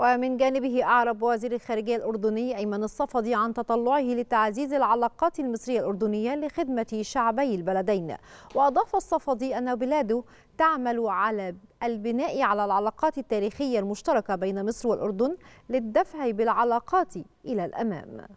ومن جانبه أعرب وزير الخارجية الأردني أيمن الصفدي عن تطلعه لتعزيز العلاقات المصرية الأردنية لخدمة شعبي البلدين وأضاف الصفدي أن بلاده تعمل على البناء على العلاقات التاريخية المشتركة بين مصر والأردن للدفع بالعلاقات إلى الأمام